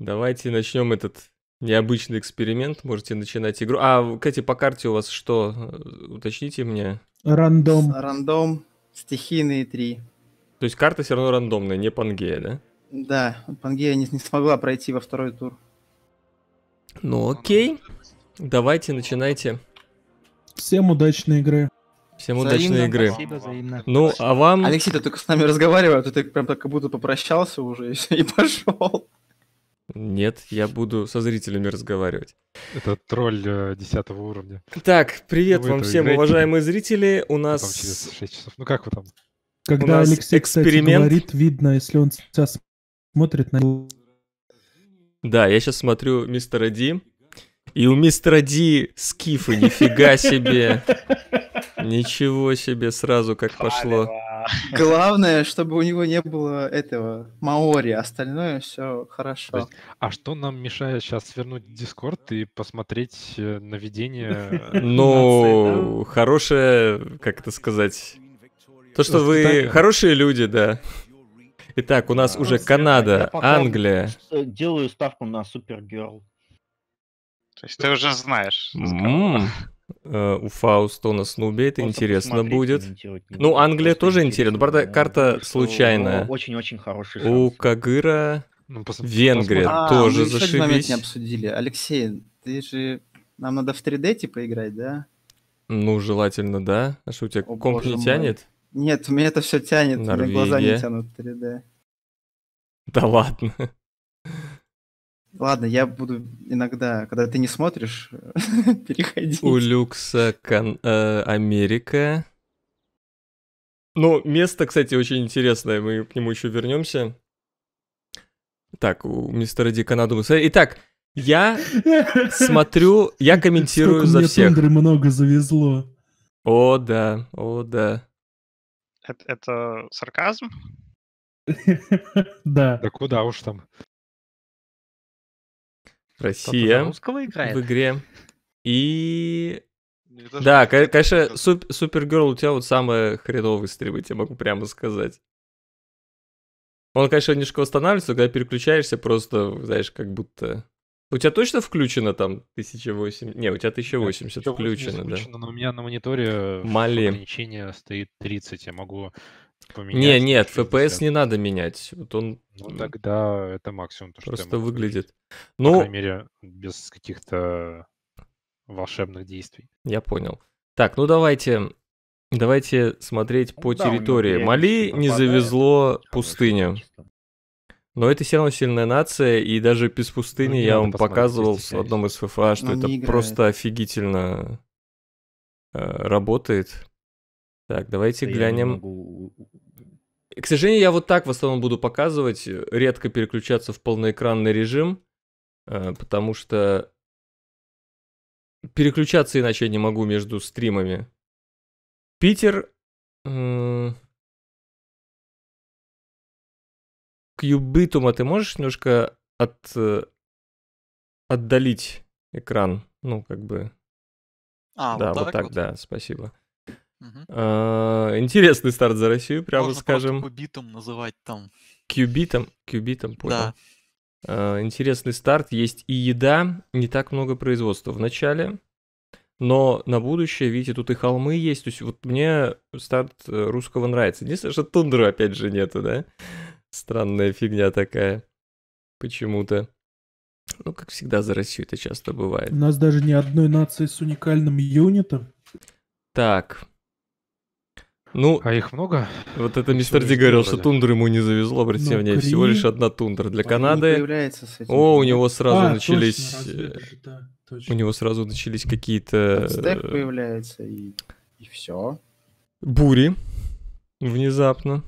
Давайте начнем этот необычный эксперимент. Можете начинать игру. А, Кэти, по карте у вас что? Э, уточните мне. Рандом. Рандом. Стихийные три. То есть карта все равно рандомная, не Пангея, да? Да, Пангея не, не смогла пройти во второй тур. Ну окей. Давайте, начинайте. Всем удачной игры. Всем удачной игры. Спасибо, взаимно. Ну, а вам... Алексей, ты только с нами разговаривал, а ты прям так как будто попрощался уже и пошел. Нет, я буду со зрителями разговаривать. Это тролль э, десятого уровня. Так, привет ну, вам всем, уважаемые зрители. У нас... Ну как вы там? Когда Алексей, эксперимент... кстати, говорит, видно, если он сейчас смотрит на... Да, я сейчас смотрю мистера Ди. И у мистера Ди скифы, нифига себе. Ничего себе, сразу как пошло. Главное, чтобы у него не было этого Маори, остальное все хорошо. а что нам мешает сейчас свернуть Дискорд и посмотреть э, наведение? Ну, хорошее, как это сказать? То, что ну, вы хорошие люди, да. Итак, у нас уже ну, Канада, Англия. Делаю ставку на Супергерл. То есть ты уже знаешь. Э, у Фауста на Снубе, это Просто интересно будет. Ну, Англия Просто тоже интересно, интересно. Да, карта что... случайная. Очень-очень хороший шанс. У Кагыра ну, пос... Венгрия а, тоже мы зашибись. момент не обсудили. Алексей, ты же... Нам надо в 3D типа играть, да? Ну, желательно, да. А что, у тебя О, комп не мой. тянет? Нет, у меня это все тянет. Норвегия. У меня глаза не тянут в 3D. Да ладно. Ладно, я буду иногда, когда ты не смотришь, переходить. У Люкса кон- э, Америка. Ну, место, кстати, очень интересное, мы к нему еще вернемся. Так, у мистера Ди Канаду. Итак, я смотрю, я комментирую Сколько за мне всех. Тундры много завезло. О, да, о, да. Это, это сарказм? Да. Да куда уж там. Россия в игре. И да, конечно, суп, Супергерл у тебя вот самая хреновая стримы, я могу прямо сказать. Он, конечно, немножко восстанавливается, когда переключаешься, просто, знаешь, как будто... У тебя точно включено там 1080? Не, у тебя 1080 включено, включено, да. Но у меня на мониторе э, Мали. ограничение стоит 30, я могу поменять. Не, нет, FPS не надо менять. Вот он... Ну тогда это максимум. То, просто что выглядит. Ну, По крайней мере, без каких-то волшебных действий. Я понял. Так, ну давайте, давайте смотреть ну, по да, территории. Мали не завезло пустыню, Но это все равно сильная нация, и даже без ну, пустыни ну, я вам показывал в одном из ФФА, что Но это просто офигительно э, работает. Так, давайте Это глянем. К сожалению, я вот так в основном буду показывать, э, редко переключаться в полноэкранный режим, э, потому что переключаться иначе я не могу между стримами. Питер... к юбитума ты можешь немножко от, э, отдалить экран? Ну, как бы... А, да, вот так, вот так вот. да, спасибо. А, интересный старт за Россию, прямо Можно скажем. Кубитом называть там. Кубитом, кубитом, понял. Да. А, интересный старт, есть и еда, не так много производства в начале, но на будущее, видите, тут и холмы есть, то есть вот мне старт э, русского нравится. Единственное, что тундру опять же нету, да? Странная фигня такая почему-то. Ну, как всегда, за Россию это часто бывает. У нас даже ни одной нации с уникальным юнитом. Так, ну, а их много? Вот это мистер Ди говорил, что тундра ему не завезло, обратите ну, внимание, Крим... всего лишь одна тундра для Канады. О, у него сразу а, начались... Точно, же, да, точно. У него сразу начались какие-то... Стек появляется и, и все. Бури. Внезапно.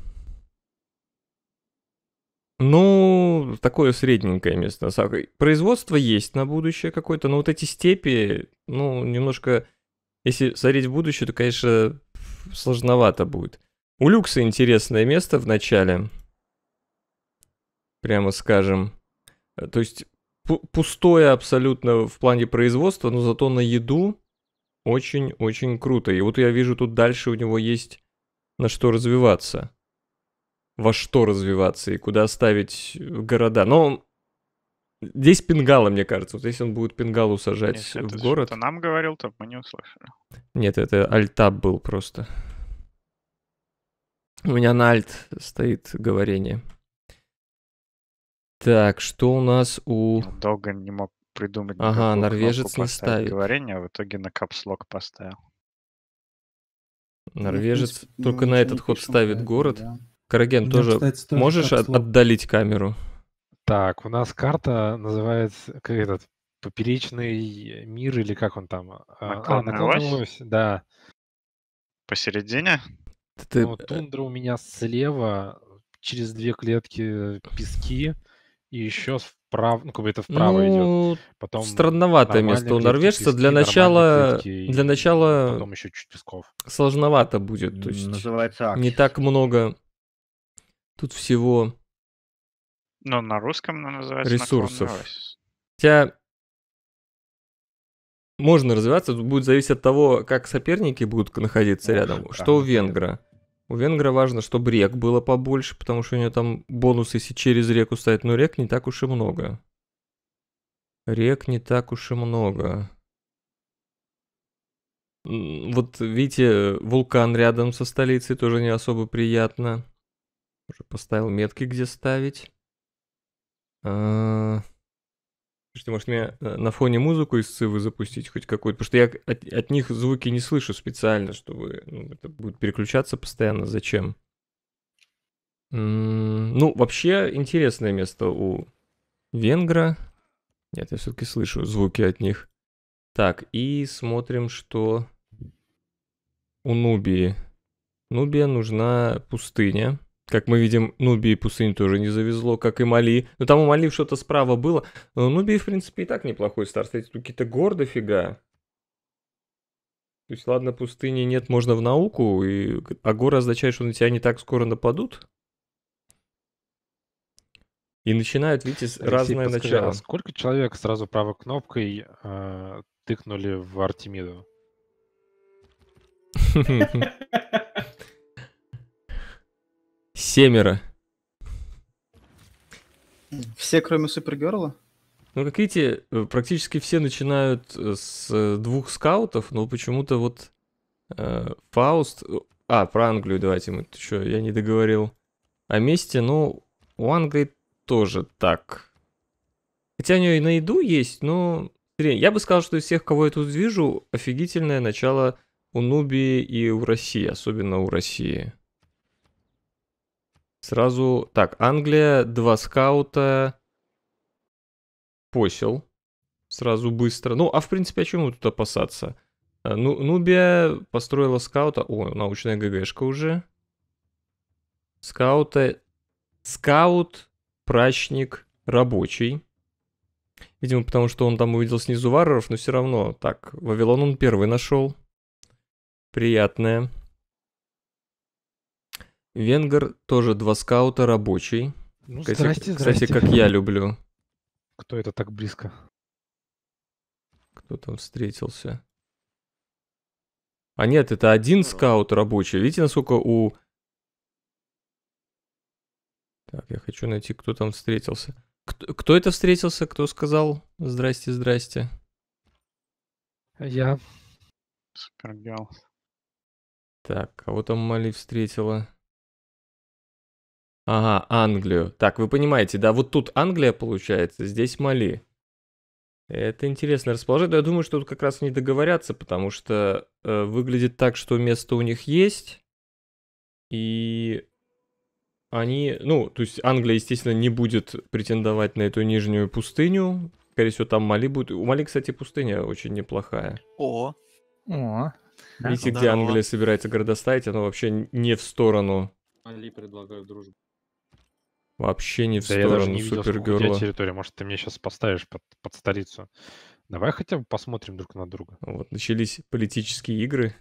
Ну, такое средненькое место. Производство есть на будущее какое-то, но вот эти степи, ну, немножко... Если смотреть в будущее, то, конечно, сложновато будет. У Люкса интересное место в начале. Прямо скажем. Э, то есть пустое абсолютно в плане производства, но зато на еду очень-очень круто. И вот я вижу, тут дальше у него есть на что развиваться. Во что развиваться и куда ставить города. Но Здесь Пингала, мне кажется. Вот если он будет Пингалу сажать Если в это город... что нам говорил, то мы не услышали. Нет, это альтаб был просто. У меня на альт стоит говорение. Так, что у нас у... Ну, долго не мог придумать. Ага, норвежец не ставит. Говорение, а в итоге на капслок поставил. Ну норвежец ну, только на этот ход ставит город. Да. Караген, тоже, тоже можешь от, отдалить камеру? Так, у нас карта называется, как этот, поперечный мир или как он там? Наклонная а, а Да. Посередине? Ты... Ну, тундра у меня слева, через две клетки пески, и еще вправо, ну, как бы это вправо ну, идет. Потом странноватое место у норвежца. для начала, клетки, для начала потом еще чуть песков. сложновато будет. То есть Называется аксис. не так много. Тут всего ну, на русском она называется. Ресурсов. Хотя можно развиваться, будет зависеть от того, как соперники будут находиться Может, рядом. Да. Что у ну, венгра? У венгра важно, чтобы рек было побольше, потому что у него там бонусы, если через реку ставить, но рек не так уж и много. Рек не так уж и много. Вот видите, вулкан рядом со столицей тоже не особо приятно. Уже поставил метки, где ставить. А, Слушайте, может мне э, на фоне музыку из Цивы запустить хоть какую-то? Потому что я от, от них звуки не слышу специально, чтобы ну, это будет переключаться постоянно. Зачем? М -м ну, вообще интересное место у Венгра. Нет, я все-таки слышу звуки от них. Так, и смотрим, что у Нубии. Нубия нужна пустыня. Как мы видим, нубии и пустыне тоже не завезло, как и Мали. Но там у Мали что-то справа было. Но э, Нуби, в принципе, и так неплохой старт. Кстати, тут какие-то гор фига. То есть, ладно, пустыни нет, можно в науку, и... а горы означают, что на тебя не так скоро нападут. И начинают, видите, Алексей, разное подскажи, начало. А сколько человек сразу правой кнопкой э, тыкнули в Артемиду? Семеро. Все, кроме Супергерла? Ну, как видите, э, практически все начинают э, с двух скаутов, но почему-то вот э, Фауст... Э, а, про Англию давайте мы... Ты что, я не договорил. О месте, но у Англии тоже так. Хотя у нее и на еду есть, но... Я бы сказал, что из всех, кого я тут вижу, офигительное начало у Нубии и у России, особенно у России. Сразу... Так, Англия, два скаута. Посел. Сразу быстро. Ну, а в принципе, а чему тут опасаться? Э, ну, Нубия построила скаута. О, научная ГГшка уже. скауты Скаут, прачник, рабочий. Видимо, потому что он там увидел снизу варваров, но все равно. Так, Вавилон он первый нашел. Приятное. Венгер тоже два скаута, рабочий. Ну, кстати, здрасте, здрасте. Кстати, как я люблю. Кто это так близко? Кто там встретился? А нет, это один скаут рабочий. Видите, насколько у... Так, я хочу найти, кто там встретился. Кто, кто это встретился? Кто сказал? Здрасте, здрасте. Я. Супергал. Так, кого там Мали встретила? Ага, Англию. Так, вы понимаете, да, вот тут Англия получается, здесь Мали. Это интересно расположение. Я думаю, что тут как раз не договорятся, потому что э, выглядит так, что место у них есть. И они, ну, то есть Англия, естественно, не будет претендовать на эту нижнюю пустыню. Скорее всего, там Мали будет. У Мали, кстати, пустыня очень неплохая. О. О. Видите, да, где Англия собирается города ставить, оно вообще не в сторону. Мали предлагают дружбу. Вообще не в да сторону я территория, может, ты мне сейчас поставишь под, под столицу. Давай хотя бы посмотрим друг на друга. Вот, начались политические игры.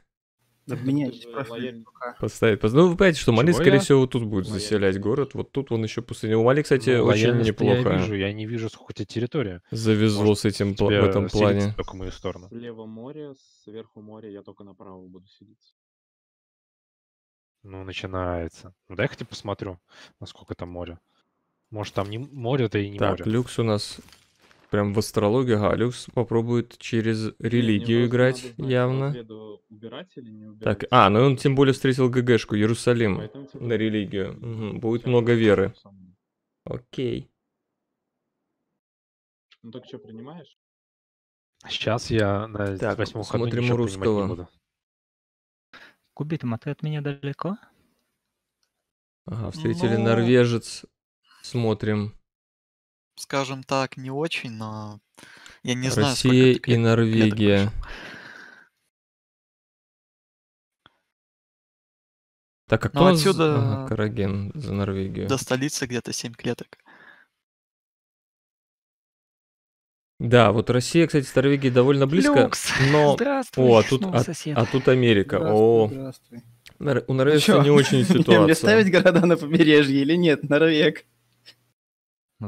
Да меняйтесь э, Поставить. Ну, вы понимаете, что Мали, скорее всего, тут будет Лояльно. заселять город. Вот тут он еще пустыня. У Мали, кстати, ну, очень неплохо. Я вижу, я не вижу, сколько у территория. Завезло Может, с этим в этом плане. только мою сторону. Слева море, сверху море, я только направо буду сидеть. Ну, начинается. Ну, дай я хотя посмотрю, насколько там море. Может, там не море это и не так, море. Так, Люкс у нас прям в астрологии. Ага, Люкс попробует через религию не, играть надо, знать, явно. Убирать или не убирать. Так, а, ну он тем более встретил ГГшку, Иерусалим, Поэтому, типа на религию. Угу. Будет много веры. Окей. Ну так что, принимаешь? Сейчас я на так, восьмом ходу смотрим у русского. Кубит, а ты от меня далеко? Ага, встретили Но... Ну, норвежец смотрим? Скажем так, не очень, но я не знаю, Россия и Норвегия. Так, а кто отсюда за... Караген за Норвегию? До столицы где-то 7 клеток. Да, вот Россия, кстати, с Норвегией довольно близко, Люкс. но... Здравствуй, О, а тут, ну, а, а тут Америка. Здравствуй, О. Здравствуй. У Норвегии ну, не очень ситуация. Мне ставить города на побережье или нет, Норвег?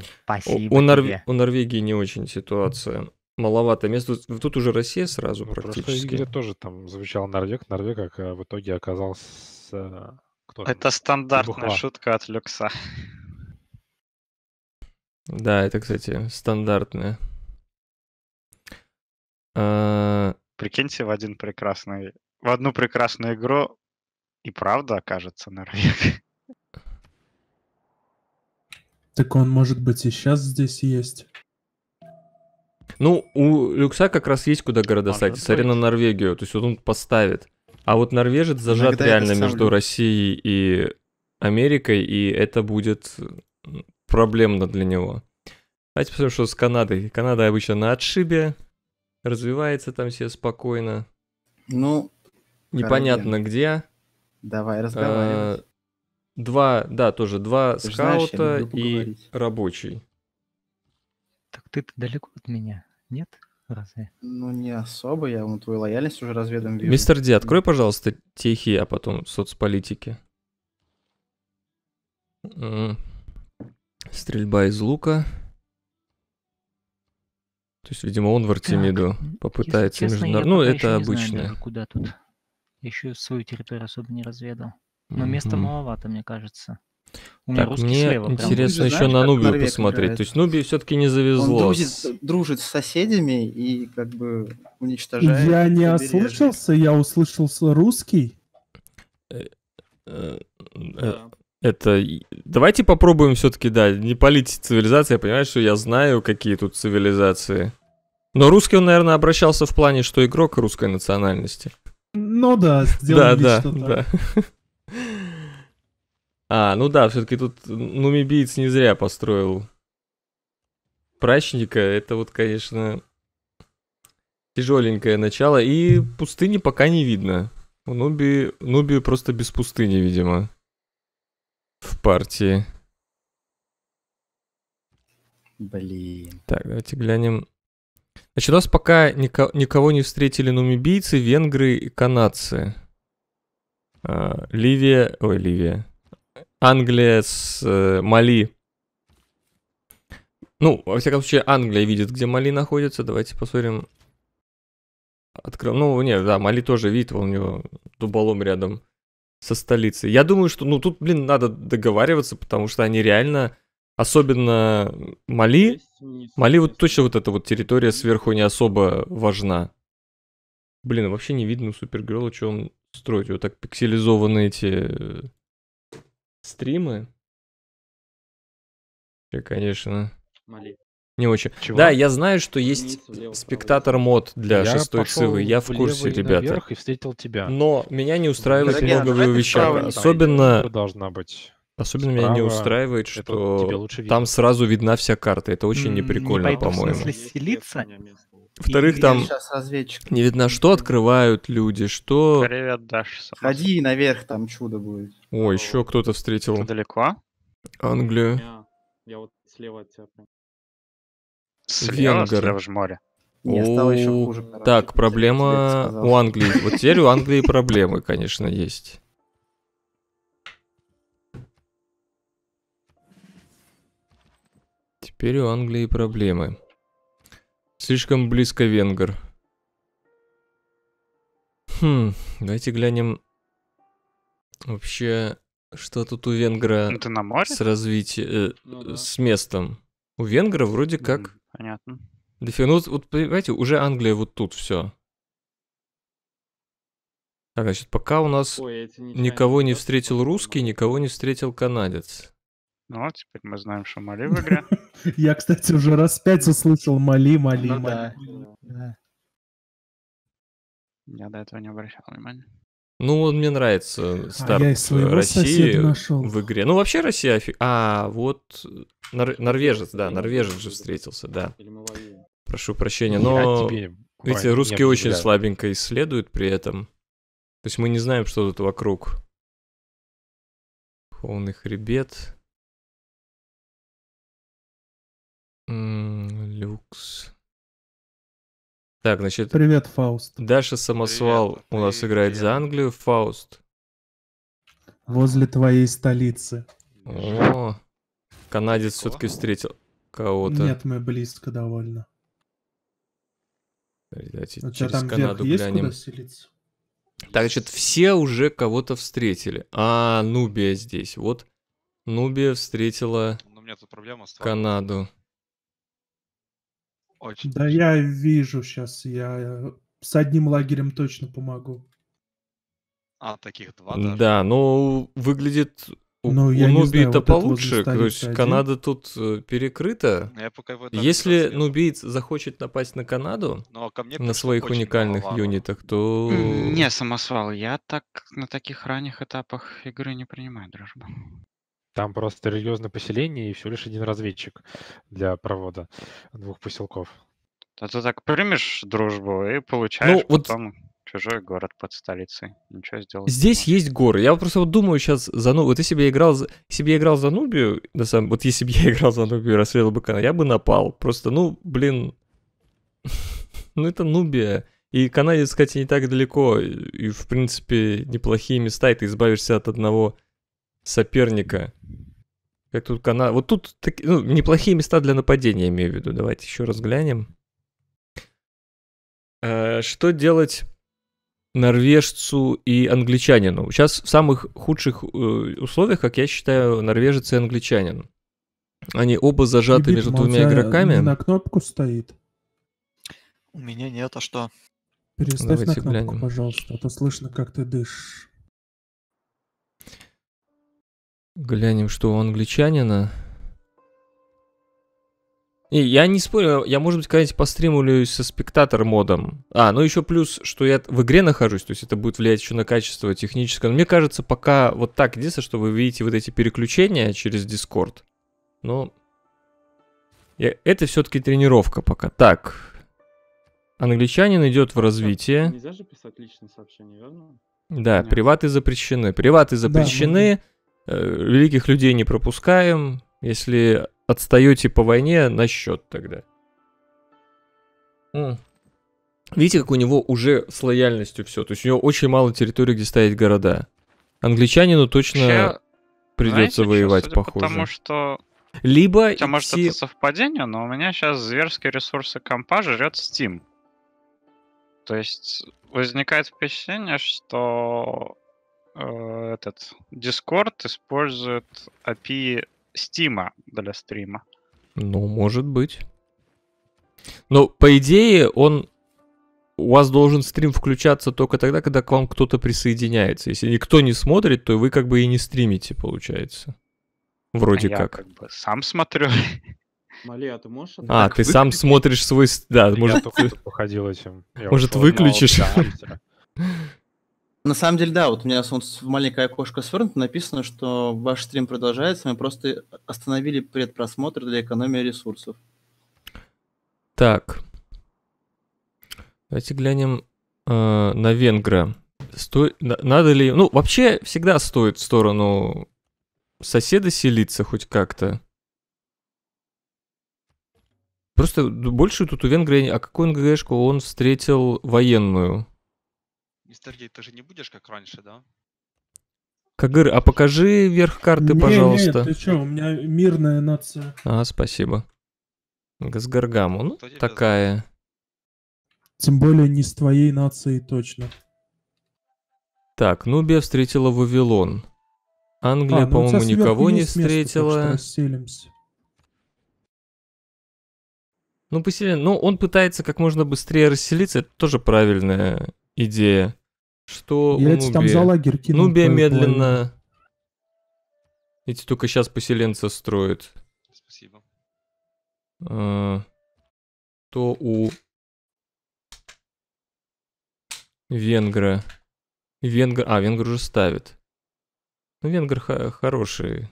спасибо ну, у, у, Норв... у Норвегии не очень ситуация. Маловато мест. Тут, уже Россия сразу ну, практически. Просто тоже там звучал Норвег. Норвег как, в итоге оказался... Э, кто Это там? стандартная Бухла. шутка от Люкса. Да, это, кстати, стандартная. А, Прикиньте, в один прекрасный, в одну прекрасную игру и правда окажется Норвег. Так он, может быть, и сейчас здесь есть. Ну, у Люкса как раз есть куда города ставить. Смотри на Норвегию. То есть вот он поставит. А вот норвежец зажат Иногда реально между Россией и Америкой, и это будет проблемно для него. Давайте посмотрим, что с Канадой. Канада обычно на отшибе, развивается там все спокойно. Ну, непонятно где. Давай разговаривать. А, Два, да, тоже два ты скаута знаешь, и говорить. рабочий. Так ты-то далеко от меня, нет? Разве? Ну, не особо, я вон твою лояльность уже разведом вижу. Мистер Ди, открой, пожалуйста, техи, а потом соцполитики. Стрельба из лука. То есть, видимо, он в Артемиду так, попытается международно. Ну, это обычно. куда тут. Еще свою территорию особо не разведал. Но места mm-hmm. маловато, мне кажется. У меня так, мне слева, интересно прям. еще знаешь, на Нубию посмотреть. Играет. То есть Нубию все-таки не завезло. Он дружит, дружит с соседями и как бы уничтожает. Я не побережье. ослышался, я услышал русский. Э, э, э, это... Давайте попробуем все-таки, да, не палить цивилизации. Я понимаю, что я знаю, какие тут цивилизации. Но русский он, наверное, обращался в плане, что игрок русской национальности. Ну да, сделал да, да, так. да. А, ну да, все-таки тут нумибиец не зря построил прачника. Это вот, конечно, тяжеленькое начало. И пустыни пока не видно. У Нуби... Нубию просто без пустыни, видимо. В партии. Блин. Так, давайте глянем. Значит, у нас пока нико- никого не встретили нумибийцы, венгры и канадцы. А, Ливия... Ой, Ливия. Англия с э, Мали. Ну, во всяком случае, Англия видит, где Мали находится. Давайте посмотрим. Открыл. Ну, не, да, Мали тоже видит, у него дуболом рядом со столицей. Я думаю, что, ну, тут, блин, надо договариваться, потому что они реально, особенно Мали, Мали вот точно вот эта вот территория сверху не особо важна. Блин, вообще не видно у Супергерла, что он строит. Вот так пикселизованы эти э, Стримы? Я, конечно. Молитва. Не очень. Чего? Да, я знаю, что есть влево, спектатор мод для я шестой цивы. Я в курсе, ребята. и встретил тебя. Но меня не устраивает Дорогие, много вещей. Особенно. Должна быть. Особенно Справа меня не устраивает, что там сразу видна вся карта. Это очень неприкольно, не по-моему. Если селиться, во-вторых, там не видно, что открывают люди, что... Привет, Даша. Ходи наверх, там чудо будет. О, О еще кто-то встретил. далеко? Англию. Я, я вот слева от тебя. Венгер. слева же море. Не, стало еще хуже. Так, проблема у Англии. Вот теперь у Англии проблемы, конечно, есть. Теперь у Англии проблемы. Слишком близко венгр. Хм, давайте глянем вообще, что тут у венгра Это на море? с развитием, э, ну, э, да. с местом. У венгра вроде как... Понятно. Дофига, ну вот, понимаете, уже Англия вот тут все. Так, значит, пока у нас Ой, никого не встретил русский, никого не встретил канадец. Ну, теперь мы знаем, что Мали в игре. Я, кстати, уже раз пять услышал «моли, моли, ну, моли». Да. Я до этого не обращал внимания. Ну, он мне нравится а, старт а России в игре. Ну, вообще Россия... Офи... А, вот Нор... норвежец, да, норвежец же встретился, да. Прошу прощения, но... Видите, русские очень слабенько исследуют при этом. То есть мы не знаем, что тут вокруг. Холмный хребет. Так, значит... Привет, Фауст. Даша Самосвал привет, у нас привет. играет за Англию. Фауст. Возле твоей столицы. О, канадец все-таки встретил кого-то. Нет, мы близко довольно. Давайте а через там Канаду есть глянем. Куда селиться? Так, значит, все уже кого-то встретили. А, Нубия здесь. Вот Нубия встретила Но ну, у меня тут проблема с Канаду. Очень. Да, я вижу сейчас, я с одним лагерем точно помогу. А, таких два даже. Да, ну, выглядит у, ну, у Нубии-то вот получше, то есть один. Канада тут э, перекрыта. Ну, я пока Если нубиец захочет напасть на Канаду Но ну, а ко мне на своих уникальных маловато. юнитах, то... Не, самосвал, я так на таких ранних этапах игры не принимаю дружба. Там просто религиозное поселение и всего лишь один разведчик для провода двух поселков. А ты так примешь дружбу и ну, получаешь ну, вот... потом чужой город под столицей. Ничего сделать. Здесь есть горы. Я просто вот думаю сейчас за ну, вот если бы я играл, если бы я играл за Нубию, на самом, вот если бы я играл за Нубию, расстрелил бы канал, я бы напал. Просто, ну, блин, ну это Нубия. И Канадец, кстати, не так далеко, и, в принципе, неплохие места, и ты избавишься от одного соперника. Как тут Канада. Вот тут таки, ну, неплохие места для нападения, имею в виду. Давайте еще раз глянем. Э, что делать норвежцу и англичанину? Сейчас в самых худших э, условиях, как я считаю, норвежец и англичанин. Они оба зажаты Сибирь, между двумя игроками. На кнопку стоит. У меня нет, а что? Переставь Давайте на кнопку, глянем. пожалуйста, а то слышно, как ты дышишь. Глянем, что у англичанина. И я не спорю, я, может быть, когда-нибудь постримлю со спектатор модом. А, ну еще плюс, что я в игре нахожусь, то есть это будет влиять еще на качество техническое. Но мне кажется, пока вот так. Единственное, что вы видите вот эти переключения через Discord. Но я... это все-таки тренировка пока. Так, англичанин идет в а развитие. Нельзя же писать личные сообщения, верно? Да, Нет. приваты запрещены. Приваты запрещены. Да, Э, великих людей не пропускаем. Если отстаете по войне, на счет тогда. Видите, как у него уже с лояльностью все. То есть у него очень мало территории, где стоять города. Англичанину точно Вообще, придется знаете, воевать, что, похоже. Потому что либо Хотя, идти... может, это совпадение, но у меня сейчас зверские ресурсы компа жрет Steam. То есть возникает впечатление, что Э, этот Discord использует API Steam для стрима. Ну, может быть. Но, по идее, он у вас должен стрим включаться только тогда, когда к вам кто-то присоединяется. Если никто не смотрит, то вы как бы и не стримите, получается. Вроде а я как. как бы сам смотрю. Мали, а ты можешь... А, ты сам смотришь свой... Да, может... Я походил этим. Может, выключишь? На самом деле, да, вот у меня вот маленькое окошко свернуто, написано, что ваш стрим продолжается, мы просто остановили предпросмотр для экономии ресурсов. Так. Давайте глянем э, на венгра. Сто... Надо ли... Ну, вообще всегда стоит в сторону соседа селиться хоть как-то. Просто больше тут у венгра... А какую НГшку он встретил военную? Мистер Гей, ты же не будешь как раньше, да? Кагыр, а покажи верх карты, не, пожалуйста. Нет, ты что, у меня мирная нация. А, спасибо. Газгаргаму, ну, такая. Знает? Тем более не с твоей нацией точно. Так, Нубия встретила Вавилон. Англия, а, ну, по-моему, никого не место, встретила. Ну, поселен. Ну, он пытается как можно быстрее расселиться. Это тоже правильная идея. Что Яйца там за лагерь кинул. Нубия медленно. Эти только сейчас поселенца строят. Спасибо. А, то у Венгра. Венгр... А, Венгр уже ставит. Ну, Венгр х- хороший.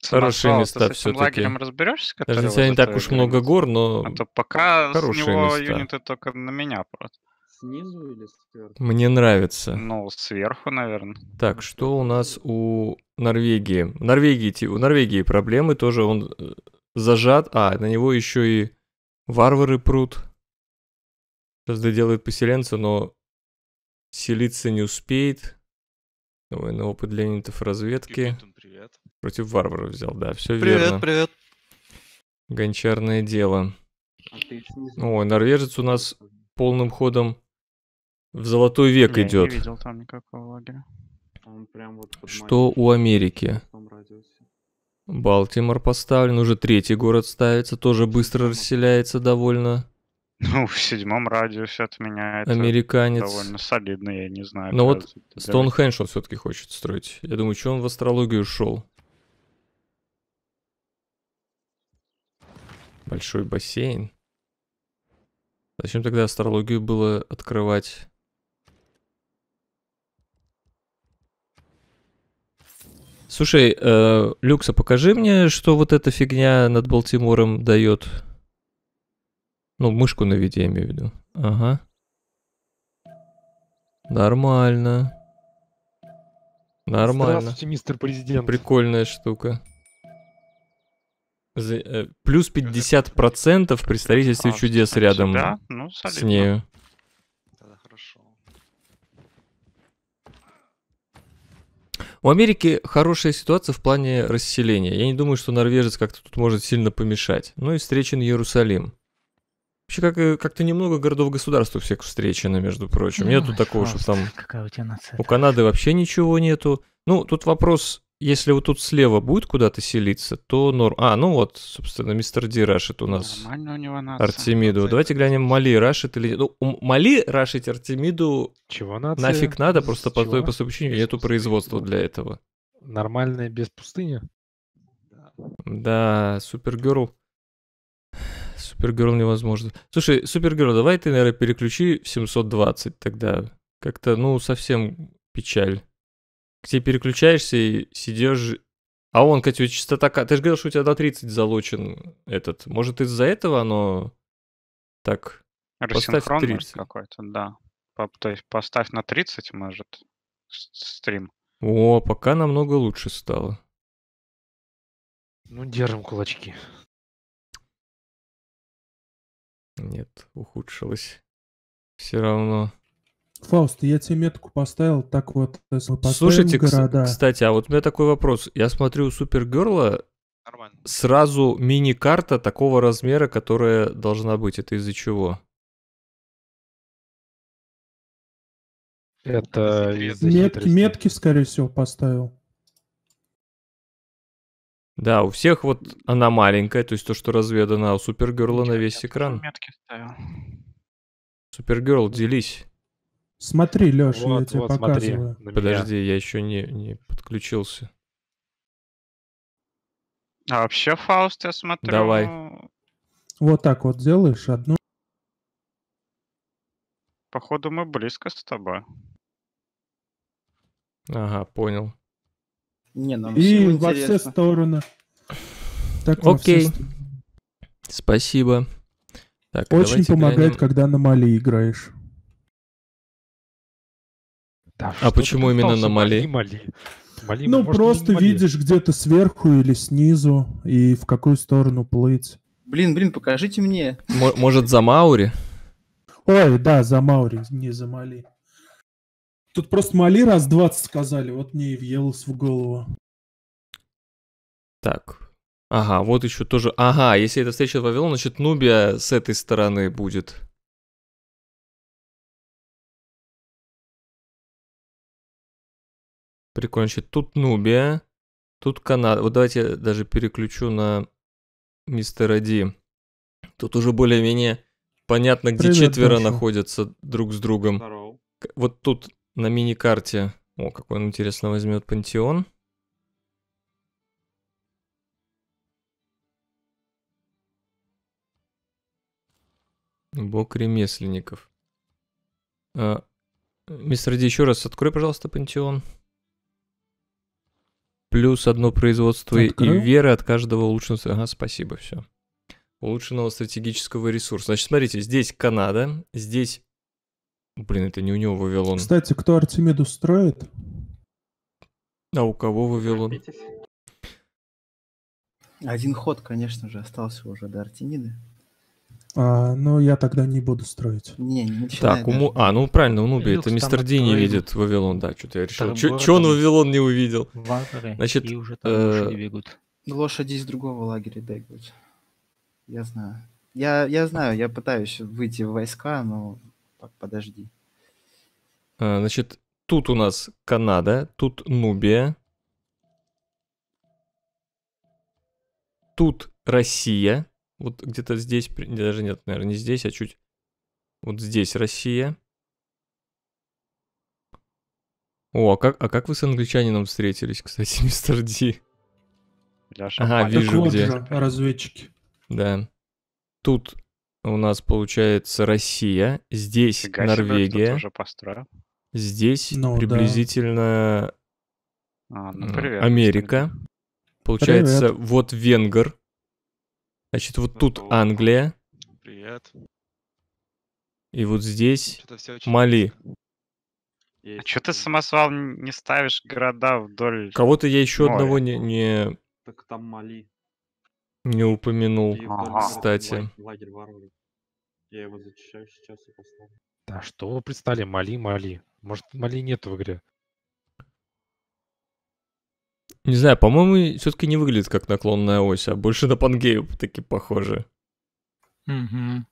Сама хорошие Самосвал, места ты с этим лагерем разберешься? Даже не так уж много гор, но... А то пока хорошие с него места. юниты только на меня просто снизу или сверху? Мне нравится. Ну, сверху, наверное. Так, что у нас у Норвегии? Норвегии у Норвегии проблемы тоже. Он э, зажат. А, на него еще и варвары прут. Сейчас доделает поселенца, но селиться не успеет. Ой, на опыт для юнитов разведки. привет. Против варваров взял, да, все привет, верно. Привет, привет. Гончарное дело. А Ой, норвежец у нас полным ходом в золотой век Я идет. Не видел там никакого лагеря. вот Что у Америки? Балтимор поставлен, уже третий город ставится, тоже быстро расселяется довольно. Ну, в седьмом радиусе от меня это Американец. довольно солидно, я не знаю. Но ну вот Стоунхендж он все-таки хочет строить. Я думаю, что он в астрологию шел. Большой бассейн. Зачем тогда астрологию было открывать? Слушай, э, Люкса, покажи мне, что вот эта фигня над Балтимором дает. Ну, мышку на виде, я имею в виду. Ага. Нормально. Нормально. Здравствуйте, мистер президент. Прикольная штука. За, э, плюс 50% при строительстве а, чудес рядом да? ну, с нею. У Америки хорошая ситуация в плане расселения. Я не думаю, что норвежец как-то тут может сильно помешать. Ну и встречен Иерусалим. Вообще как, э, как-то немного городов-государств у всех встречено, между прочим. Ну, нету такого, что там... у, у Канады вообще ничего нету. Ну, тут вопрос если вот тут слева будет куда-то селиться, то норм. А, ну вот, собственно, мистер Ди рашит у нас. Нормально у него нация. Артемиду. Нация. Давайте глянем, Мали рашит или... Ну, Мали рашить Артемиду... Чего нация? Нафиг надо, просто Чего? по той простой причине без нету производства для этого. Нормальная без пустыни? Да, Супергерл. Супергерл невозможно. Слушай, Супергерл, давай ты, наверное, переключи в 720 тогда. Как-то, ну, совсем печаль к тебе переключаешься и сидишь... А он, Катя, частота... А, ты же говорил, что у тебя до 30 залочен этот. Может, из-за этого оно так... Рассинхронность какой-то, да. По, то есть поставь на 30, может, стрим. О, пока намного лучше стало. Ну, держим кулачки. Нет, ухудшилось. Все равно. Фауст, я тебе метку поставил, так вот, если э, мы Слушайте, города... кстати, а вот у меня такой вопрос. Я смотрю, у Супергерла сразу мини-карта такого размера, которая должна быть. Это из-за чего? Это из-за Мет... Метки, скорее всего, поставил. Да, у всех вот она маленькая, то есть то, что разведано, а у Супергерла на весь экран. Метки ставил. Супергерл, делись. Смотри, Леша, вот, я тебе вот, показываю. Смотри Подожди, я еще не, не подключился. А вообще, Фауст, я смотрю... Давай. Ну, вот так вот делаешь одну. Походу, мы близко с тобой. Ага, понял. Не, нам И во все стороны. Так, Окей. Все... Спасибо. Так, Очень помогает, глянем. когда на Мали играешь. Да, а почему именно на Мали? Мали? Мали ну, просто Мали. видишь где-то сверху или снизу, и в какую сторону плыть. Блин, блин, покажите мне. М- может, за Маури? Ой, да, за Маури, не за Мали. Тут просто Мали раз 20 сказали, вот мне и въелось в голову. Так. Ага, вот еще тоже. Ага, если это встреча Вавилон, значит Нубия с этой стороны будет. прикончить. Тут Нубия, тут Канада. Вот давайте я даже переключу на мистера Ди. Тут уже более-менее понятно, где Привет, четверо Маша. находятся друг с другом. Здорово. Вот тут на мини-карте. О, какой он интересно возьмет пантеон. Бог ремесленников. А, мистер Ди, еще раз открой, пожалуйста, пантеон плюс одно производство Открыл. и веры от каждого улучшенного... Ага, спасибо, все. Улучшенного стратегического ресурса. Значит, смотрите, здесь Канада, здесь... Блин, это не у него Вавилон. Кстати, кто Артемиду строит? А у кого Вавилон? Один ход, конечно же, остался уже до Артемиды. А, но я тогда не буду строить. Не, не начинай. Так, уму... а, ну правильно, Унуби, это мистер Ди не видит Вавилон, да, что-то я решил. Че он Вавилон не увидел? Варвары, Значит, и уже там э... лошади бегут. Ну, лошади из другого лагеря бегают. Я знаю. Я, я знаю, я пытаюсь выйти в войска, но подожди. Э, значит, тут у нас Канада, тут Нубия, тут Россия, вот где-то здесь, даже нет, наверное, не здесь, а чуть вот здесь Россия. О, а как, а как вы с англичанином встретились, кстати, мистер Ди? Ага, вижу где. Же, разведчики. Да. Тут у нас получается Россия, здесь Фига Норвегия. Себе, здесь ну, приблизительно да. а, ну, привет, Америка. Получается, привет. вот венгр Значит, вот ну тут Англия. Привет. И вот здесь Мали. А что ты самосвал не ставишь города вдоль... Кого-то я еще моря. одного не... не... Так там Мали. Не упомянул, ага. кстати. Лагерь варваров. Я его зачищаю сейчас и поставлю. Да что вы представили? Мали, Мали? Может, Мали нет в игре? Не знаю, по-моему, все-таки не выглядит как наклонная ось, а больше на Пангею таки похоже. Угу.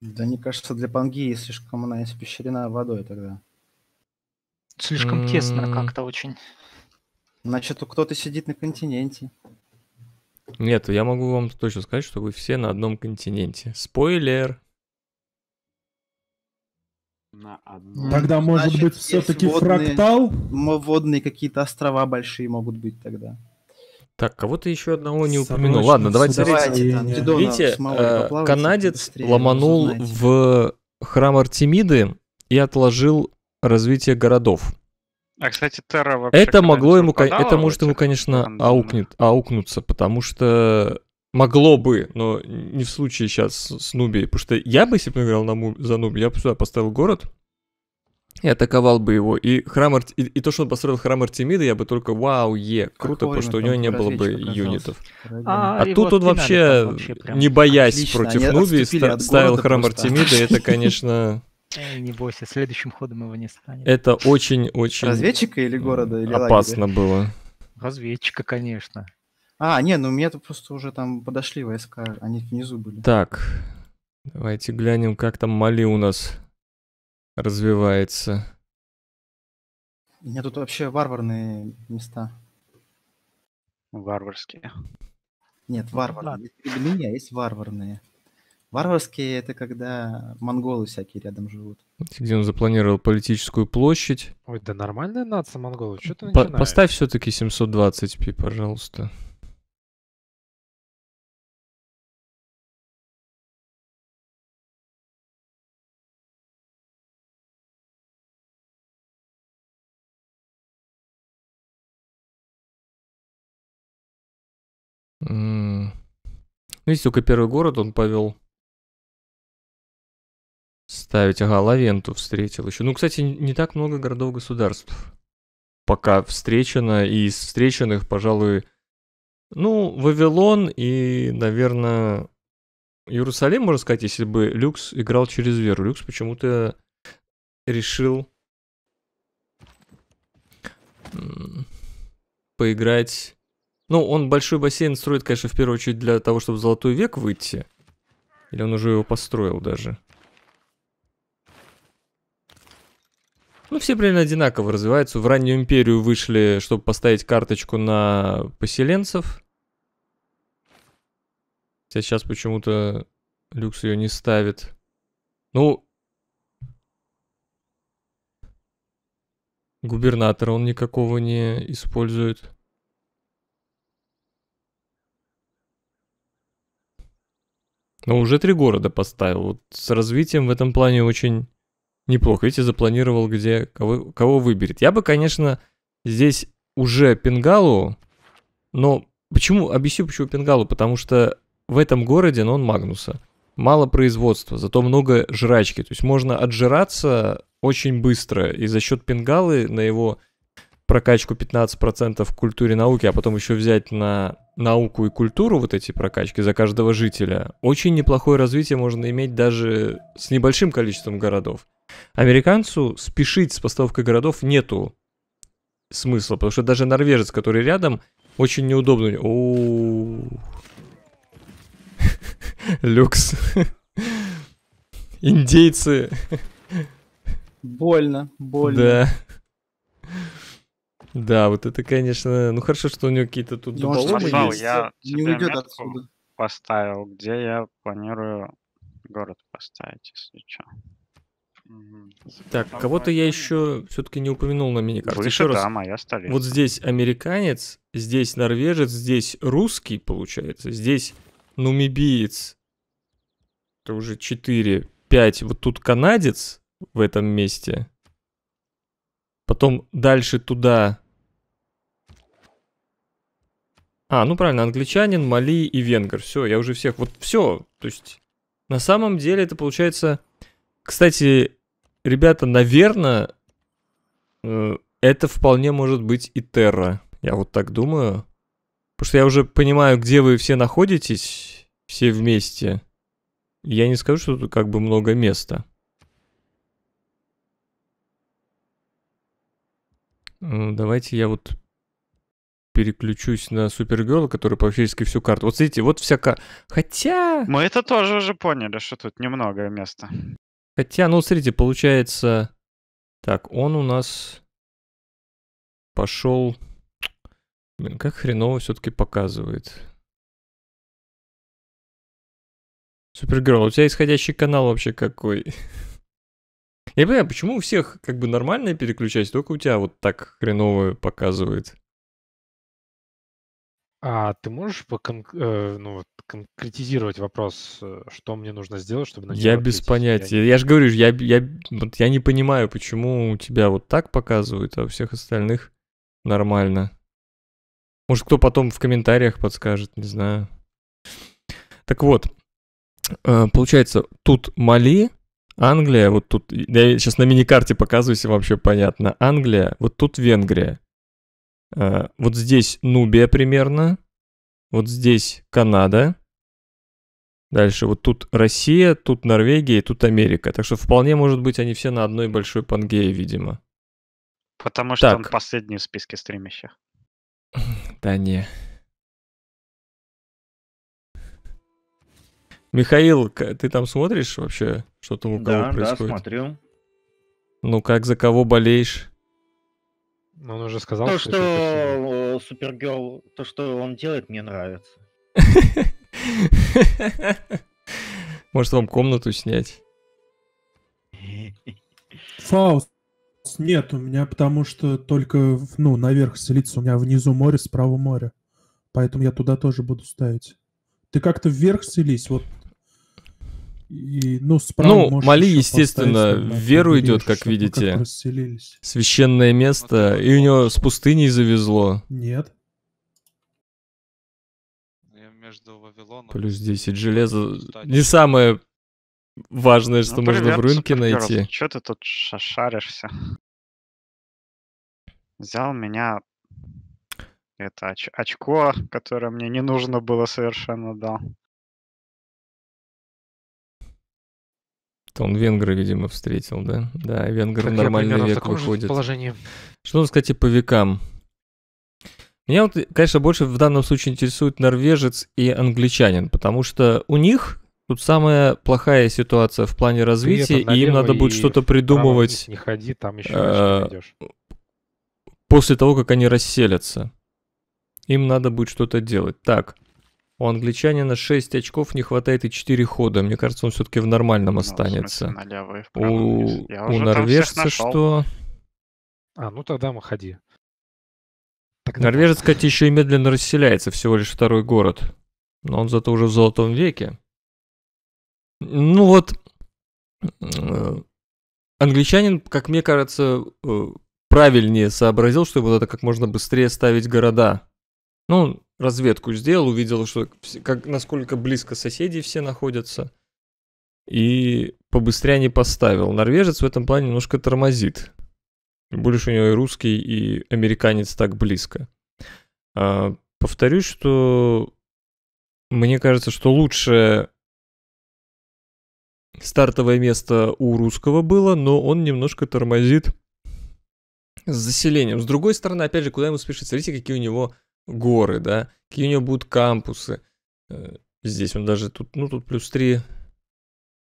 Да, мне кажется, для Пангеи слишком она испещрена водой тогда. Слишком mm-hmm. тесно как-то очень. Значит, кто-то сидит на континенте. Нет, я могу вам точно сказать, что вы все на одном континенте. Спойлер! На одну. Тогда, Значит, может быть, все-таки фрактал? Водные какие-то острова большие могут быть тогда. Так, кого-то еще одного не упомянул. Сорочный Ладно, давайте. давайте там, Видите, э, канадец ломанул в храм Артемиды и отложил развитие городов. А, кстати, Терра вообще... Это могло ему... Это может ему, конечно, аукнет, аукнуться, потому что Могло бы, но не в случае сейчас с Нубией. Потому что я бы, если бы играл на му... за Нуби, я бы сюда поставил город и атаковал бы его. И, храм Арт... и, и то, что он построил храм Артемида, я бы только вау, е, круто, Какой потому что у него не было бы оказался. юнитов. А, а тут он вообще, вообще не боясь Отлично, против Нубии, ста- ставил храм просто. Артемида, это, конечно... не бойся, следующим ходом его не станет. Это очень-очень... Разведчика или города? Или опасно было. Разведчика, конечно. А, не, ну у меня-то просто уже там подошли войска, они внизу были. Так, давайте глянем, как там Мали у нас развивается. У меня тут вообще варварные места. Ну, варварские. Нет, ну, варварные. Для меня есть варварные. Варварские это когда монголы всякие рядом живут. Где он запланировал политическую площадь. Ой, да нормальная нация монголы, что ты По- начинаешь? Поставь все-таки 720 пи, пожалуйста. Видите, ну, только первый город он повел. Ставить. Ага, Лавенту встретил еще. Ну, кстати, не так много городов-государств. Пока встречено. И из встреченных, пожалуй, ну, Вавилон и, наверное, Иерусалим, можно сказать, если бы Люкс играл через веру. Люкс почему-то решил поиграть ну, он большой бассейн строит, конечно, в первую очередь для того, чтобы в золотой век выйти. Или он уже его построил даже. Ну, все примерно одинаково развиваются. В раннюю империю вышли, чтобы поставить карточку на поселенцев. Хотя сейчас почему-то люкс ее не ставит. Ну, губернатора он никакого не использует. Но уже три города поставил. Вот с развитием в этом плане очень неплохо. Видите, запланировал, где кого, кого выберет. Я бы, конечно, здесь уже Пингалу, но почему? Объясню, почему Пингалу. Потому что в этом городе, но он Магнуса. Мало производства, зато много жрачки. То есть можно отжираться очень быстро. И за счет Пингалы на его прокачку 15% в культуре науки, а потом еще взять на науку и культуру, вот эти прокачки за каждого жителя, очень неплохое развитие можно иметь даже с небольшим количеством городов. Американцу спешить с поставкой городов нету смысла, потому что даже норвежец, который рядом, очень неудобно. О, люкс. Индейцы. Больно, больно. Да. Да, вот это, конечно... Ну, хорошо, что у него какие-то тут ну, Пошел, есть. я не уйдет отсюда. поставил, где я планирую город поставить, если что. Так, кого-то я еще все-таки не упомянул на миникарте. Выше, еще раз. Вот здесь американец, здесь норвежец, здесь русский, получается, здесь нумибиец. Это уже 4, 5. Вот тут канадец в этом месте. Потом дальше туда а, ну правильно, англичанин, Мали и венгер. Все, я уже всех... Вот все. То есть, на самом деле это получается... Кстати, ребята, наверное, э, это вполне может быть и Терра. Я вот так думаю. Потому что я уже понимаю, где вы все находитесь, все вместе. Я не скажу, что тут как бы много места. Давайте я вот переключусь на Супергерл, который практически всю карту. Вот смотрите, вот вся карта. Хотя... Мы это тоже уже поняли, что тут немного места. Хотя, ну, смотрите, получается... Так, он у нас пошел... Блин, как хреново все-таки показывает. Супергерл, у тебя исходящий канал вообще какой? Я не понимаю, почему у всех как бы нормально переключать, только у тебя вот так хреново показывает. А ты можешь покон- э, ну, вот, конкретизировать вопрос, э, что мне нужно сделать, чтобы на Я ответить? без понятия. Я, не... я же говорю, я, я, вот я не понимаю, почему у тебя вот так показывают, а у всех остальных нормально. Может, кто потом в комментариях подскажет, не знаю. Так вот, э, получается, тут Мали, Англия, вот тут, я сейчас на миникарте показываю, если вообще понятно, Англия, вот тут Венгрия. Э, вот здесь Нубия примерно. Вот здесь Канада. Дальше вот тут Россия, тут Норвегия и тут Америка. Так что вполне может быть они все на одной большой пангее, видимо. Потому что так. он последний в списке стримящих. Да не. Михаил, ты там смотришь вообще, что то у кого да, происходит? Да, смотрю. Ну как, за кого болеешь? Но он уже сказал, то, что... что э, Супергерл, то, что он делает, мне нравится. Может, вам комнату снять? Фаус, нет, у меня потому что только, ну, наверх селится. У меня внизу море, справа море. Поэтому я туда тоже буду ставить. Ты как-то вверх селись. Вот и, ну, ну Мали, естественно, в веру береж, идет, как видите. Как священное место, и у него с пустыней завезло. Нет. Плюс 10 железа. Не самое важное, ну, что ну, можно привет, в рынке найти. Че ты тут шаришься? Взял меня это оч очко, которое мне не нужно было совершенно, дал. Это он венгра, видимо, встретил, да? Да, венгр так нормальный я, век в выходит. положении. Что у сказать кстати, по векам? Меня вот, конечно, больше в данном случае интересует норвежец и англичанин, потому что у них тут самая плохая ситуация в плане развития, и им надо будет что-то придумывать. Не ходи, там еще э, после того, как они расселятся. Им надо будет что-то делать. Так. У англичанина 6 очков не хватает и 4 хода. Мне кажется, он все-таки в нормальном останется. Ну, в смысле, налево и вправо, у у норвежца что? А, ну тогда мы ходи. Тогда Норвежец, кстати, еще и медленно расселяется, всего лишь второй город. Но он зато уже в золотом веке. Ну вот, э, англичанин, как мне кажется, э, правильнее сообразил, что вот это как можно быстрее ставить города. Ну, разведку сделал, увидел, что как, насколько близко соседи все находятся. И побыстрее не поставил. Норвежец в этом плане немножко тормозит. Больше у него и русский, и американец так близко. А, повторюсь, что мне кажется, что лучше стартовое место у русского было, но он немножко тормозит с заселением. С другой стороны, опять же, куда ему спешить? Смотрите, какие у него горы, да, какие у него будут кампусы. Э, здесь он даже тут, ну тут плюс 3.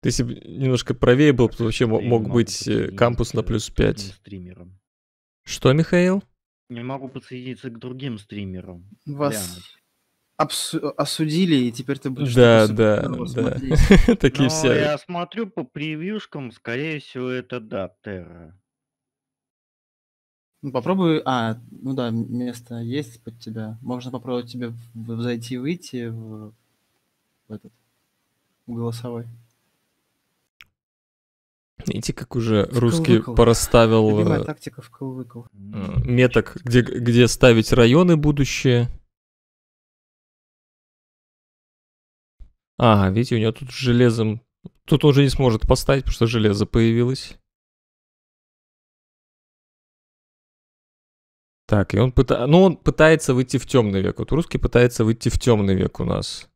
Ты если бы немножко правее был, то вообще мог быть э, кампус на плюс 5. Стримером. Что, Михаил? Не могу подсоединиться к другим стримерам. Вас Обсу- осудили, и теперь ты будешь... Да, да, да. Такие все. Я смотрю по превьюшкам, скорее всего, это да, Терра. Ну, попробуй... А, ну да, место есть под тебя. Можно попробовать тебе зайти и выйти в, в этот в голосовой. Видите, как уже в русский пораставил э, тактика э, меток, где, где ставить районы будущее. Ага, видите, у него тут железом... Тут он уже не сможет поставить, потому что железо появилось. Так, и он пытается... Ну, он пытается выйти в темный век. Вот русский пытается выйти в темный век у нас.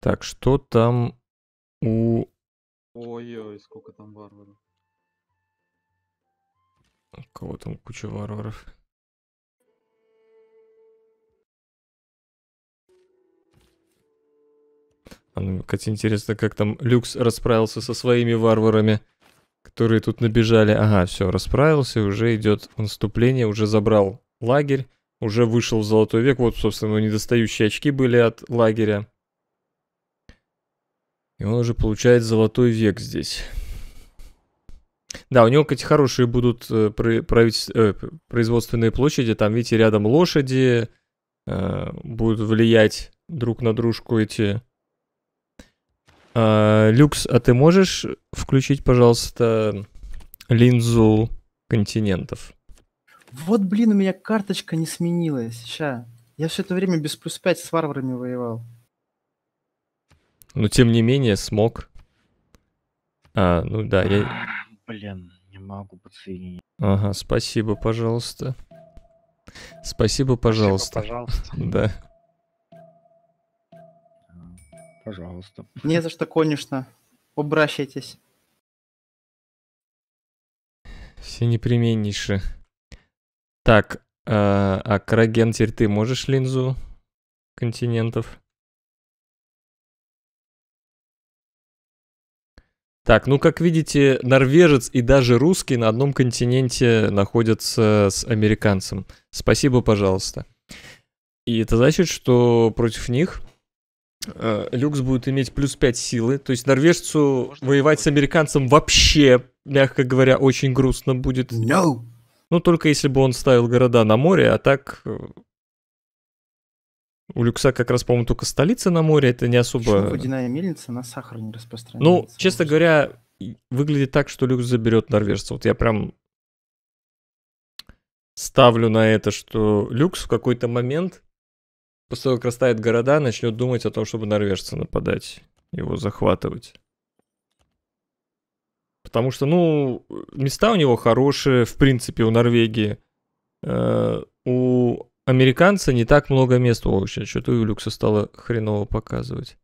Так, что там у... Ой-ой, сколько там варваров. кого там куча варваров? А ну, как интересно, как там Люкс расправился со своими варварами которые тут набежали. Ага, все, расправился, уже идет наступление, уже забрал лагерь, уже вышел в золотой век. Вот, собственно, недостающие очки были от лагеря. И он уже получает золотой век здесь. Да, у него, кстати, хорошие будут э, э производственные площади. Там, видите, рядом лошади э, будут влиять друг на дружку эти а, Люкс, а ты можешь включить, пожалуйста, линзу континентов? Вот, блин, у меня карточка не сменилась. Сейчас. Я все это время без плюс 5 с варварами воевал. Но ну, тем не менее смог. А, ну да, я... А, блин, не могу подсоединить. Ага, спасибо, пожалуйста. Спасибо, пожалуйста. Спасибо, пожалуйста. Да. Пожалуйста. Не за что, конечно. Обращайтесь. Все непременнейше. Так, э, а, а Краген, теперь ты можешь линзу континентов? Так, ну как видите, норвежец и даже русский на одном континенте находятся с американцем. Спасибо, пожалуйста. И это значит, что против них Э, люкс будет иметь плюс 5 силы. То есть норвежцу Можно воевать с американцем вообще, мягко говоря, очень грустно будет. No. Ну, только если бы он ставил города на море, а так... Э, у Люкса как раз, по-моему, только столица на море, это не особо... Почему водяная мельница на сахар не распространяется? Ну, честно говоря, выглядит так, что Люкс заберет норвежца. Вот я прям ставлю на это, что Люкс в какой-то момент После того, как растает города, начнет думать о том, чтобы норвежца нападать, его захватывать. Потому что, ну, места у него хорошие, в принципе, у Норвегии. Э, у американца не так много мест. вообще, что-то у Люкса стало хреново показывать.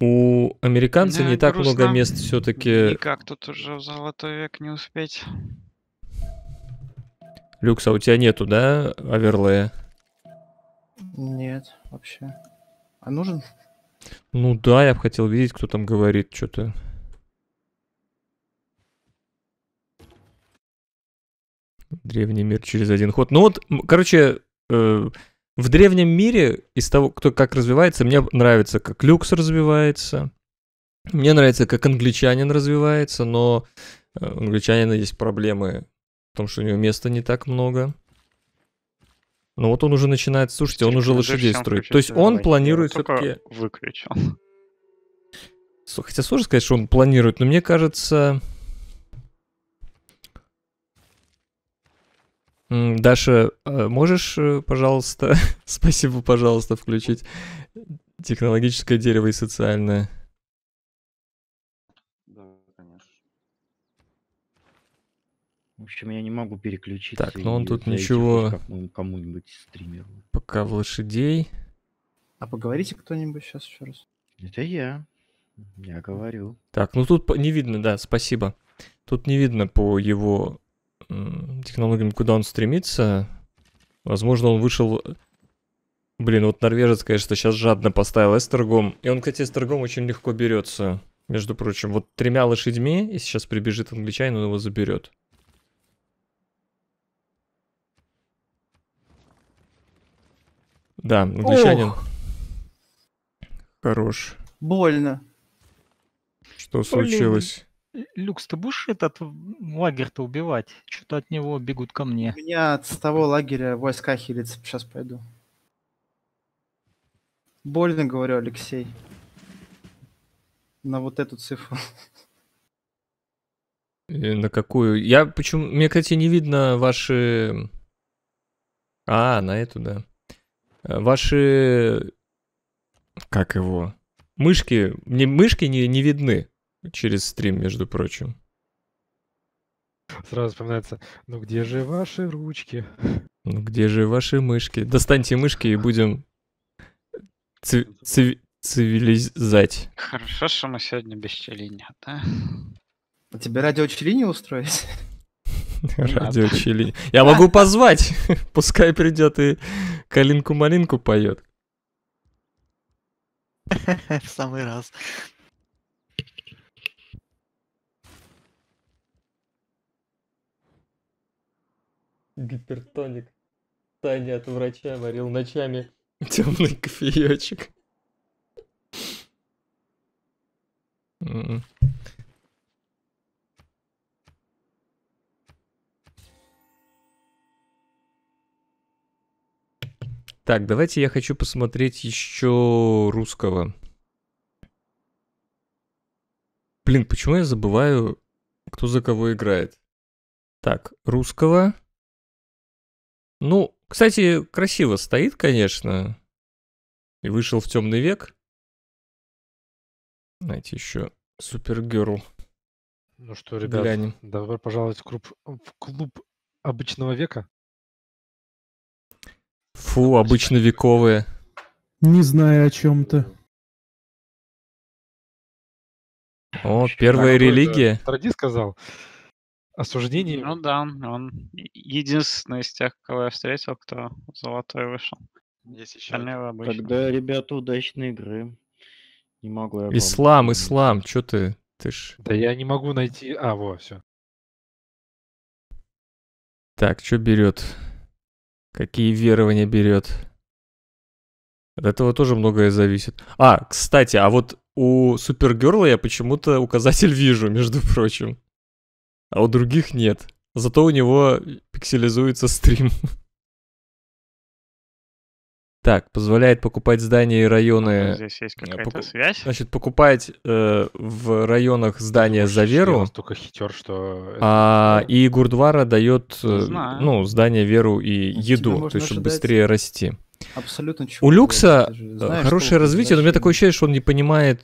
У американца да, не так грустно. много мест все-таки. как тут уже в золотой век не успеть. Люкса у тебя нету, да, оверлея? Нет, вообще. А нужен? Ну да, я бы хотел видеть, кто там говорит что-то. Древний мир через один ход. Ну вот, короче, э, в древнем мире из того, кто как развивается, мне нравится, как Люкс развивается. Мне нравится, как англичанин развивается, но э, у англичанина есть проблемы в том, что у него места не так много. Ну вот он уже начинает, слушайте, он уже лошадей строит. То есть он планирует все-таки... Выключил. Хотя сложно сказать, что он планирует, но мне кажется... Даша, э, можешь, э, пожалуйста, спасибо, пожалуйста, включить технологическое дерево и социальное? В общем, я не могу переключиться. Так, но ну, он тут ничего... Ну, кому-нибудь стримеру. Пока в лошадей. А поговорите кто-нибудь сейчас еще раз. Это я. Я говорю. Так, ну тут не видно, да, спасибо. Тут не видно по его технологиям, куда он стремится. Возможно, он вышел... Блин, вот норвежец, конечно, сейчас жадно поставил эстергом. И он, кстати, эстергом очень легко берется. Между прочим, вот тремя лошадьми, и сейчас прибежит англичанин, он его заберет. Да, англичанин. Ох. Хорош. Больно. Что Блин. случилось? Люкс, ты будешь этот лагерь-то убивать? Что-то от него бегут ко мне. У меня от того лагеря войска хилится. Сейчас пойду. Больно, говорю, Алексей. На вот эту цифру. И э, на какую? Я почему... Мне, кстати, не видно ваши... А, на эту, да. Э, ваши... Как его? Мышки, не, мышки не, не видны через стрим, между прочим. Сразу вспоминается, ну где же ваши ручки? Ну где же ваши мышки? Достаньте мышки и будем ци- ци- цивилизать. Хорошо, что мы сегодня без челиня, да? А тебе радио челини устроить? Радио Чили. Я могу позвать. Пускай придет и Калинку-малинку поет. В самый раз. Гипертоник. Таня от врача варил ночами темный кофеечек. Так, давайте я хочу посмотреть еще русского. Блин, почему я забываю, кто за кого играет? Так, русского. Ну, кстати, красиво стоит, конечно. И вышел в темный век. Знаете, еще Супергерл. Ну что, ребят, Глянем. добро пожаловать в клуб, в клуб обычного века. Фу, обычно вековые. Не знаю о чем то О, первая религия. Э, Тради сказал. Осуждение. Ну да, он единственный из тех, кого я встретил, кто золотой вышел. Тогда, ребята, удачной игры. Не могу я. Ислам, ислам, что ты? Ты ж... Да я не могу найти... А, вот, все. Так, что берет? Какие верования берет. От этого тоже многое зависит. А, кстати, а вот у Супергерла я почему-то указатель вижу, между прочим. А у других нет. Зато у него пикселизуется стрим. Так, позволяет покупать здания и районы... Ну, здесь есть э, какая-то Поку... связь. Значит, покупать э, в районах здания за веру. настолько хитер, что... А, и Гурдвара дает, э, ну, здание веру и еду, то есть, чтобы быстрее расти. Абсолютно чего. У Люкса э, знаешь, хорошее развитие, но у меня такое ощущение, что он не понимает,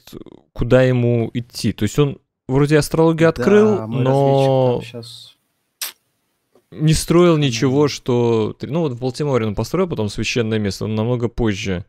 куда ему идти. То есть он вроде астрологию открыл, да, но... Сейчас не строил ничего, что... Ну, вот в Балтиморе он построил потом священное место, но намного позже,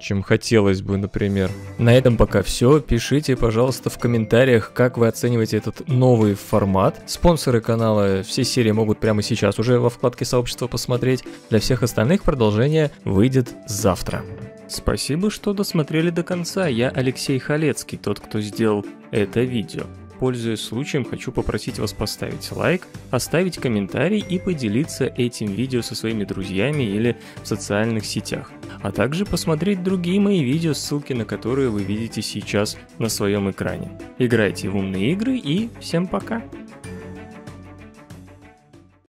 чем хотелось бы, например. На этом пока все. Пишите, пожалуйста, в комментариях, как вы оцениваете этот новый формат. Спонсоры канала все серии могут прямо сейчас уже во вкладке сообщества посмотреть. Для всех остальных продолжение выйдет завтра. Спасибо, что досмотрели до конца. Я Алексей Халецкий, тот, кто сделал это видео. Пользуясь случаем, хочу попросить вас поставить лайк, оставить комментарий и поделиться этим видео со своими друзьями или в социальных сетях, а также посмотреть другие мои видео, ссылки на которые вы видите сейчас на своем экране. Играйте в умные игры и всем пока!